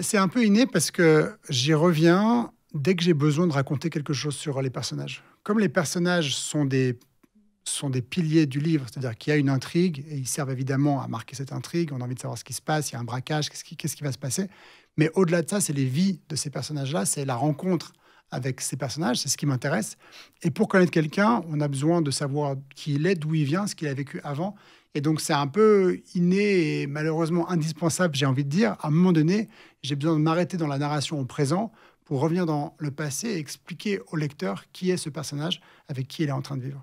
C'est un peu inné parce que j'y reviens dès que j'ai besoin de raconter quelque chose sur les personnages. Comme les personnages sont des, sont des piliers du livre, c'est-à-dire qu'il y a une intrigue et ils servent évidemment à marquer cette intrigue, on a envie de savoir ce qui se passe, il y a un braquage, qu'est-ce qui, qu'est-ce qui va se passer. Mais au-delà de ça, c'est les vies de ces personnages-là, c'est la rencontre avec ces personnages, c'est ce qui m'intéresse. Et pour connaître quelqu'un, on a besoin de savoir qui il est, d'où il vient, ce qu'il a vécu avant. Et donc c'est un peu inné et malheureusement indispensable, j'ai envie de dire. À un moment donné, j'ai besoin de m'arrêter dans la narration au présent pour revenir dans le passé et expliquer au lecteur qui est ce personnage avec qui il est en train de vivre.